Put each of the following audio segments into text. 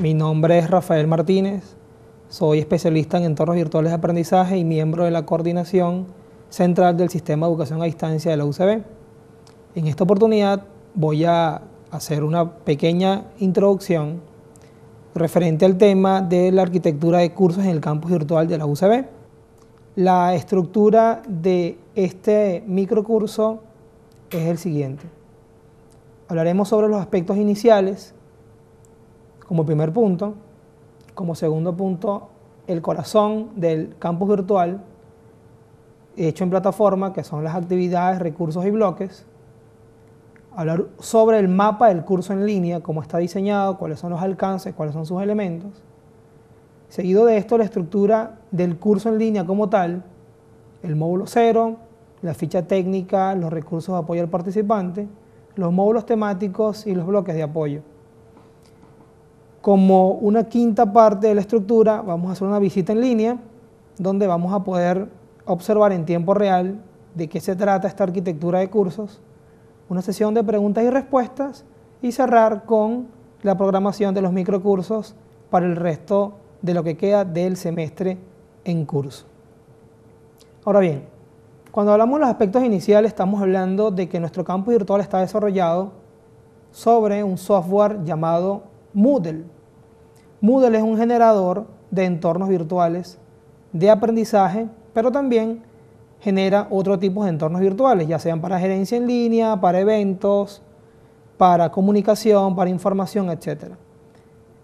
mi nombre es Rafael Martínez, soy especialista en entornos virtuales de aprendizaje y miembro de la coordinación central del Sistema de Educación a Distancia de la UCB. En esta oportunidad voy a hacer una pequeña introducción referente al tema de la arquitectura de cursos en el campus virtual de la UCB. La estructura de este microcurso es el siguiente. Hablaremos sobre los aspectos iniciales, como primer punto. Como segundo punto, el corazón del campus virtual hecho en plataforma, que son las actividades, recursos y bloques. Hablar sobre el mapa del curso en línea, cómo está diseñado, cuáles son los alcances, cuáles son sus elementos. Seguido de esto, la estructura del curso en línea como tal, el módulo cero, la ficha técnica, los recursos de apoyo al participante, los módulos temáticos y los bloques de apoyo como una quinta parte de la estructura, vamos a hacer una visita en línea donde vamos a poder observar en tiempo real de qué se trata esta arquitectura de cursos, una sesión de preguntas y respuestas y cerrar con la programación de los microcursos para el resto de lo que queda del semestre en curso. Ahora bien, cuando hablamos de los aspectos iniciales estamos hablando de que nuestro campus virtual está desarrollado sobre un software llamado Moodle. Moodle es un generador de entornos virtuales de aprendizaje, pero también genera otro tipo de entornos virtuales, ya sean para gerencia en línea, para eventos, para comunicación, para información, etc.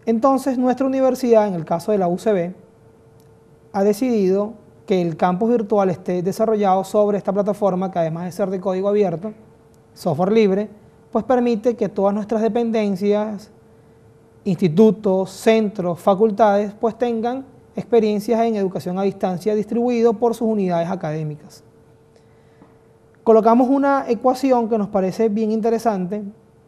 Entonces, nuestra universidad, en el caso de la UCB, ha decidido que el campus virtual esté desarrollado sobre esta plataforma, que además de ser de código abierto, software libre, pues permite que todas nuestras dependencias institutos, centros, facultades, pues tengan experiencias en educación a distancia distribuido por sus unidades académicas. Colocamos una ecuación que nos parece bien interesante,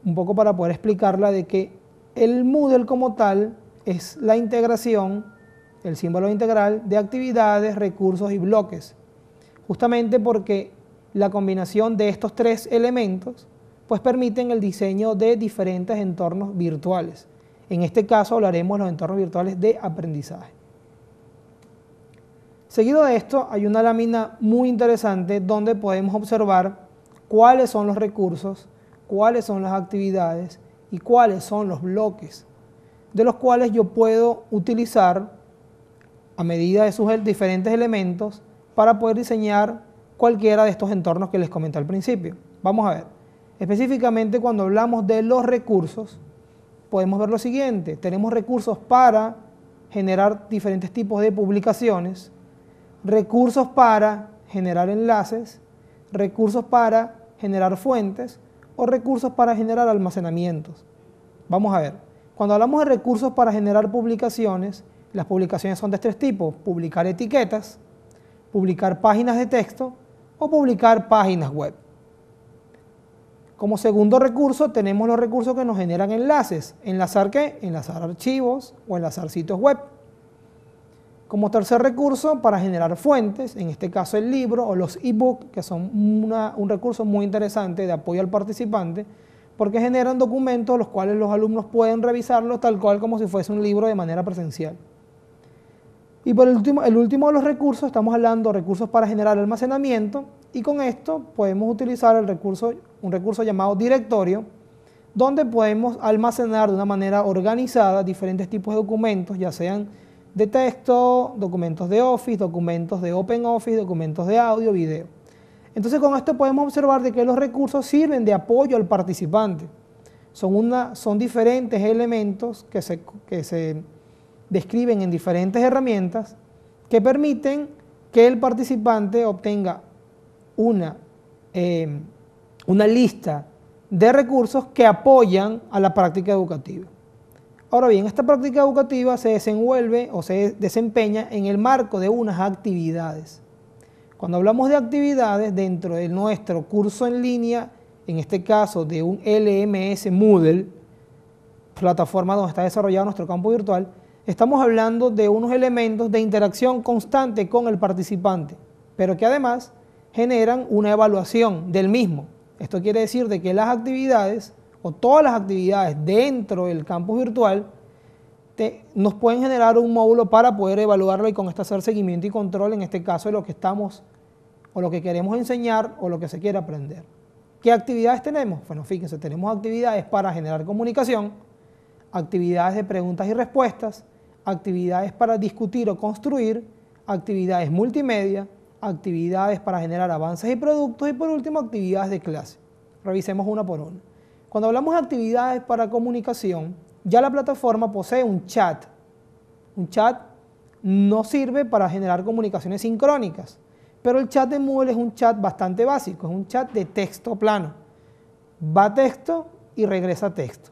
un poco para poder explicarla, de que el Moodle como tal es la integración, el símbolo integral, de actividades, recursos y bloques, justamente porque la combinación de estos tres elementos pues permiten el diseño de diferentes entornos virtuales. En este caso hablaremos de los entornos virtuales de aprendizaje. Seguido de esto hay una lámina muy interesante donde podemos observar cuáles son los recursos, cuáles son las actividades y cuáles son los bloques de los cuales yo puedo utilizar a medida de sus diferentes elementos para poder diseñar cualquiera de estos entornos que les comenté al principio. Vamos a ver. Específicamente cuando hablamos de los recursos, podemos ver lo siguiente, tenemos recursos para generar diferentes tipos de publicaciones, recursos para generar enlaces, recursos para generar fuentes o recursos para generar almacenamientos. Vamos a ver, cuando hablamos de recursos para generar publicaciones, las publicaciones son de tres tipos, publicar etiquetas, publicar páginas de texto o publicar páginas web. Como segundo recurso tenemos los recursos que nos generan enlaces. ¿Enlazar qué? Enlazar archivos o enlazar sitios web. Como tercer recurso para generar fuentes, en este caso el libro o los e-books, que son un recurso muy interesante de apoyo al participante, porque generan documentos los cuales los alumnos pueden revisarlos tal cual como si fuese un libro de manera presencial. Y por último, el último de los recursos, estamos hablando de recursos para generar almacenamiento, y con esto podemos utilizar un recurso llamado directorio, donde podemos almacenar de una manera organizada diferentes tipos de documentos, ya sean de texto, documentos de Office, documentos de open office, documentos de audio, video. Entonces con esto podemos observar de que los recursos sirven de apoyo al participante. Son, una, son diferentes elementos que que se describen en diferentes herramientas que permiten que el participante obtenga una, eh, una lista de recursos que apoyan a la práctica educativa. Ahora bien, esta práctica educativa se desenvuelve o se desempeña en el marco de unas actividades. Cuando hablamos de actividades dentro de nuestro curso en línea, en este caso de un LMS Moodle, plataforma donde está desarrollado nuestro campo virtual, estamos hablando de unos elementos de interacción constante con el participante, pero que además generan una evaluación del mismo. Esto quiere decir de que las actividades o todas las actividades dentro del campus virtual nos pueden generar un módulo para poder evaluarlo y con esto hacer seguimiento y control en este caso de lo que estamos o lo que queremos enseñar o lo que se quiere aprender. ¿Qué actividades tenemos? Bueno, fíjense, tenemos actividades para generar comunicación, actividades de preguntas y respuestas, actividades para discutir o construir, actividades multimedia, actividades para generar avances y productos y por último actividades de clase. Revisemos una por una. Cuando hablamos de actividades para comunicación, ya la plataforma posee un chat. Un chat no sirve para generar comunicaciones sincrónicas, pero el chat de Moodle es un chat bastante básico, es un chat de texto plano. Va texto y regresa texto.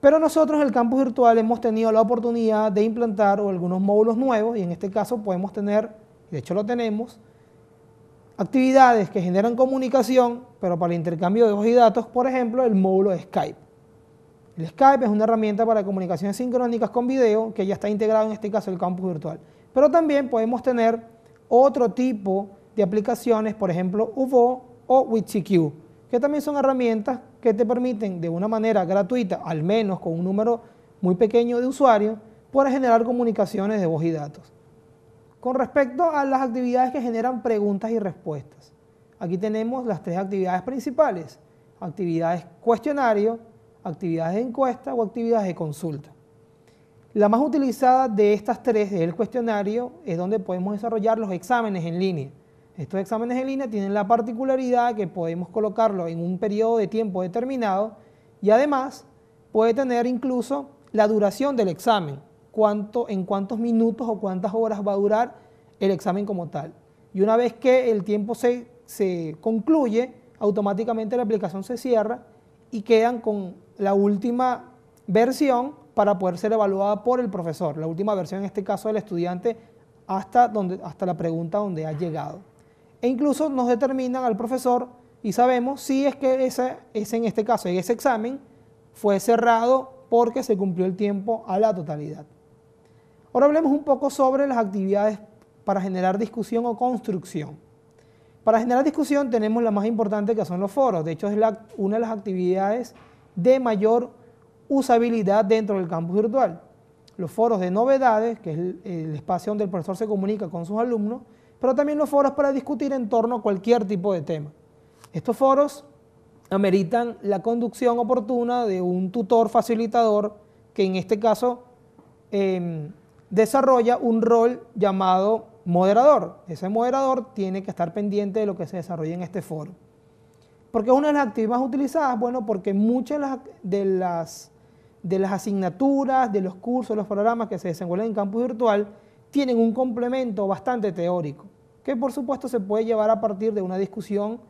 Pero nosotros en el campus virtual hemos tenido la oportunidad de implantar algunos módulos nuevos y en este caso podemos tener de hecho lo tenemos, actividades que generan comunicación, pero para el intercambio de voz y datos, por ejemplo, el módulo de Skype. El Skype es una herramienta para comunicaciones sincrónicas con video que ya está integrado en este caso el campus virtual. Pero también podemos tener otro tipo de aplicaciones, por ejemplo, UVO o WitchyQ, que también son herramientas que te permiten de una manera gratuita, al menos con un número muy pequeño de usuarios, poder generar comunicaciones de voz y datos. Con respecto a las actividades que generan preguntas y respuestas, aquí tenemos las tres actividades principales, actividades cuestionario, actividades de encuesta o actividades de consulta. La más utilizada de estas tres es el cuestionario, es donde podemos desarrollar los exámenes en línea. Estos exámenes en línea tienen la particularidad que podemos colocarlo en un periodo de tiempo determinado y además puede tener incluso la duración del examen en cuántos minutos o cuántas horas va a durar el examen como tal. Y una vez que el tiempo se, concluye, automáticamente la aplicación se cierra y quedan con la última versión para poder ser evaluada por el profesor, la última versión en este caso del estudiante hasta, donde, hasta la pregunta donde ha llegado. E incluso nos determinan al profesor y sabemos si es que ese, en este caso, ese examen fue cerrado porque se cumplió el tiempo a la totalidad. Ahora hablemos un poco sobre las actividades para generar discusión o construcción. Para generar discusión tenemos la más importante que son los foros. De hecho, es una de las actividades de mayor usabilidad dentro del campus virtual. Los foros de novedades, que es el, espacio donde el profesor se comunica con sus alumnos, pero también los foros para discutir en torno a cualquier tipo de tema. Estos foros ameritan la conducción oportuna de un tutor facilitador que en este caso em, desarrolla un rol llamado moderador. Ese moderador tiene que estar pendiente de lo que se desarrolla en este foro. Porque es una de las actividades más utilizadas, bueno, porque muchas de las, de las asignaturas, de los cursos, los programas que se desenvuelven en campus virtual, tienen un complemento bastante teórico, que por supuesto se puede llevar a partir de una discusión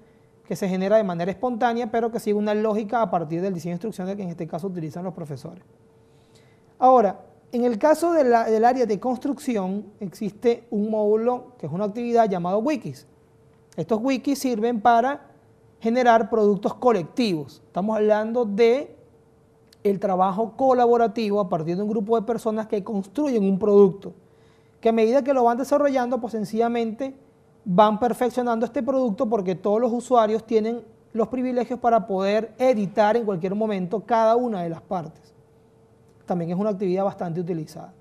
que se genera de manera espontánea, pero que sigue una lógica a partir del diseño instruccional que en este caso utilizan los profesores. Ahora, en el caso del área de construcción, existe un módulo que es una actividad llamado wikis. Estos wikis sirven para generar productos colectivos. Estamos hablando del trabajo colaborativo a partir de un grupo de personas que construyen un producto, que a medida que lo van desarrollando, pues sencillamente van perfeccionando este producto porque todos los usuarios tienen los privilegios para poder editar en cualquier momento cada una de las partes también es una actividad bastante utilizada.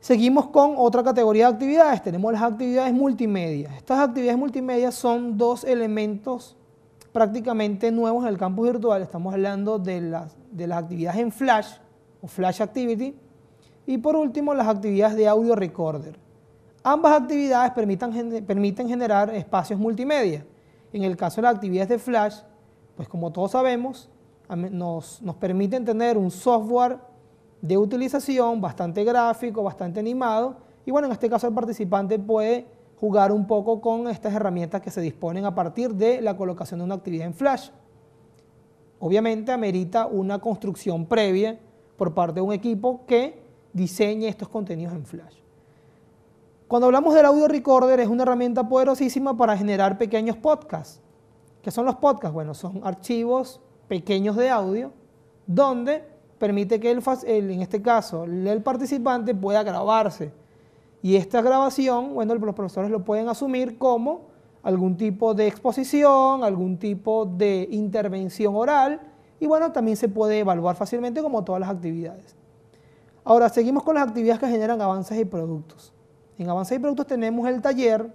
Seguimos con otra categoría de actividades, tenemos las actividades multimedia. Estas actividades multimedia son dos elementos prácticamente nuevos en el campus virtual. Estamos hablando de las, actividades en Flash o Flash Activity y por último las actividades de audio recorder. Ambas actividades permiten generar espacios multimedia. En el caso de las actividades de Flash, pues como todos sabemos, nos, permiten tener un software de utilización bastante gráfico, bastante animado, y bueno, en este caso el participante puede jugar un poco con estas herramientas que se disponen a partir de la colocación de una actividad en Flash. Obviamente amerita una construcción previa por parte de un equipo que diseñe estos contenidos en Flash. Cuando hablamos del audio recorder es una herramienta poderosísima para generar pequeños podcasts. ¿Qué son los podcasts? Bueno, son archivos pequeños de audio, donde permite que el, en este caso el participante pueda grabarse. Y esta grabación, bueno, los profesores lo pueden asumir como algún tipo de exposición, algún tipo de intervención oral y bueno, también se puede evaluar fácilmente como todas las actividades. Ahora, seguimos con las actividades que generan avances y productos. En avances y productos tenemos el taller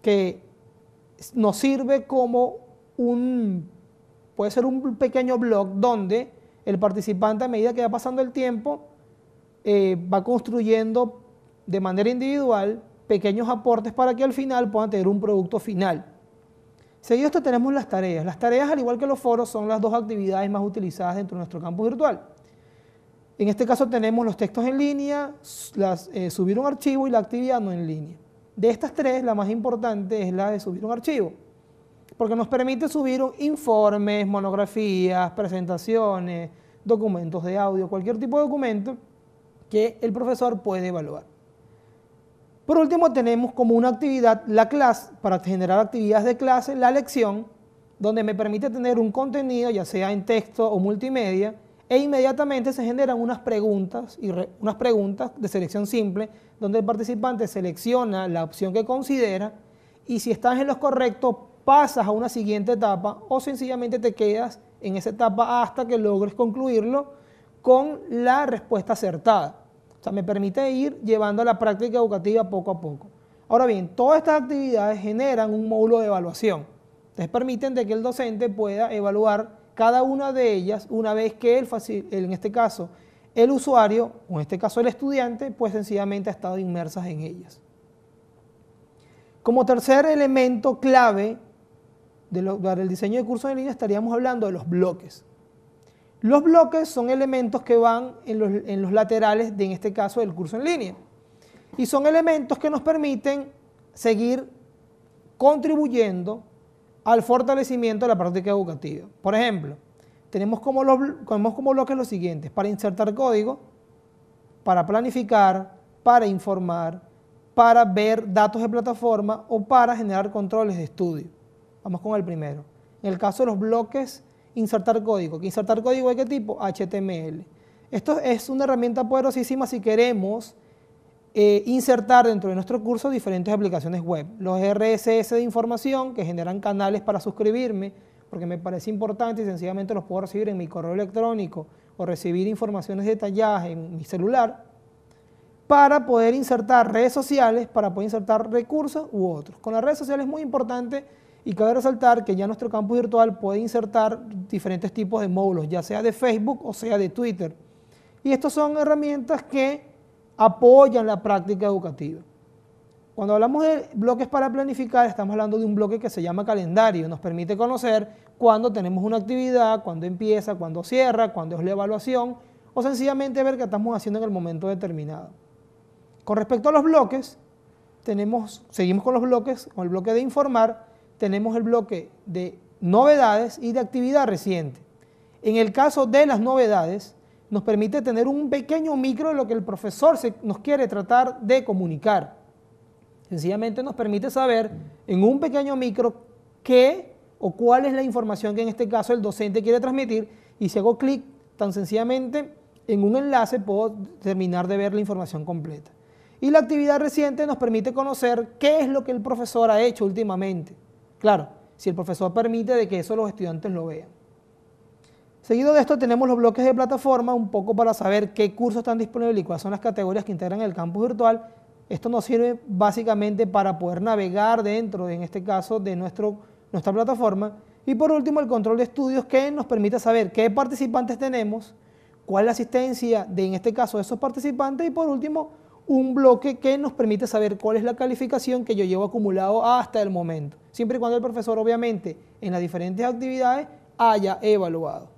que nos sirve como un puede ser un pequeño blog donde el participante a medida que va pasando el tiempo eh, va construyendo de manera individual pequeños aportes para que al final puedan tener un producto final. Seguido esto tenemos las tareas. Las tareas, al igual que los foros, son las dos actividades más utilizadas dentro de nuestro campo virtual. En este caso tenemos los textos en línea, las, eh, subir un archivo y la actividad no en línea. De estas tres, la más importante es la de subir un archivo porque nos permite subir informes, monografías, presentaciones, documentos de audio, cualquier tipo de documento que el profesor puede evaluar. Por último, tenemos como una actividad la clase, para generar actividades de clase, la lección, donde me permite tener un contenido, ya sea en texto o multimedia, e inmediatamente se generan unas preguntas, y unas preguntas de selección simple, donde el participante selecciona la opción que considera y si estás en los correctos pasas a una siguiente etapa o sencillamente te quedas en esa etapa hasta que logres concluirlo con la respuesta acertada. O sea, me permite ir llevando a la práctica educativa poco a poco. Ahora bien, todas estas actividades generan un módulo de evaluación. Entonces permiten de que el docente pueda evaluar cada una de ellas una vez que en este caso, el usuario, o en este caso el estudiante, pues sencillamente ha estado inmersas en ellas. Como tercer elemento clave del el diseño de cursos en línea estaríamos hablando de los bloques. Los bloques son elementos que van en los, laterales, de, en este caso, del curso en línea. Y son elementos que nos permiten seguir contribuyendo al fortalecimiento de la práctica educativa. Por ejemplo, tenemos como, los, tenemos como bloques los siguientes, para insertar código, para planificar, para informar, para ver datos de plataforma o para generar controles de estudio. Vamos con el primero. En el caso de los bloques, insertar código. insertar código de qué tipo? HTML. Esto es una herramienta poderosísima si queremos eh, insertar dentro de nuestro curso diferentes aplicaciones web. Los RSS de información que generan canales para suscribirme, porque me parece importante y sencillamente los puedo recibir en mi correo electrónico o recibir informaciones detalladas en mi celular, para poder insertar redes sociales, para poder insertar recursos u otros. Con las redes sociales es muy importante y cabe resaltar que ya nuestro campus virtual puede insertar diferentes tipos de módulos, ya sea de Facebook o sea de Twitter. Y estas son herramientas que apoyan la práctica educativa. Cuando hablamos de bloques para planificar, estamos hablando de un bloque que se llama calendario. Nos permite conocer cuándo tenemos una actividad, cuándo empieza, cuándo cierra, cuándo es la evaluación, o sencillamente ver qué estamos haciendo en el momento determinado. Con respecto a los bloques, tenemos, seguimos con los bloques, con el bloque de informar, tenemos el bloque de novedades y de actividad reciente. En el caso de las novedades, nos permite tener un pequeño micro de lo que el profesor nos quiere tratar de comunicar. Sencillamente nos permite saber en un pequeño micro qué o cuál es la información que en este caso el docente quiere transmitir y si hago clic tan sencillamente en un enlace puedo terminar de ver la información completa. Y la actividad reciente nos permite conocer qué es lo que el profesor ha hecho últimamente. Claro, si el profesor permite de que eso los estudiantes lo vean. Seguido de esto tenemos los bloques de plataforma, un poco para saber qué cursos están disponibles y cuáles son las categorías que integran el campus virtual. Esto nos sirve básicamente para poder navegar dentro, en este caso, de nuestra plataforma. Y por último, el control de estudios que nos permite saber qué participantes tenemos, cuál es la asistencia de, en este caso, esos participantes y por último, un bloque que nos permite saber cuál es la calificación que yo llevo acumulado hasta el momento, siempre y cuando el profesor obviamente en las diferentes actividades haya evaluado.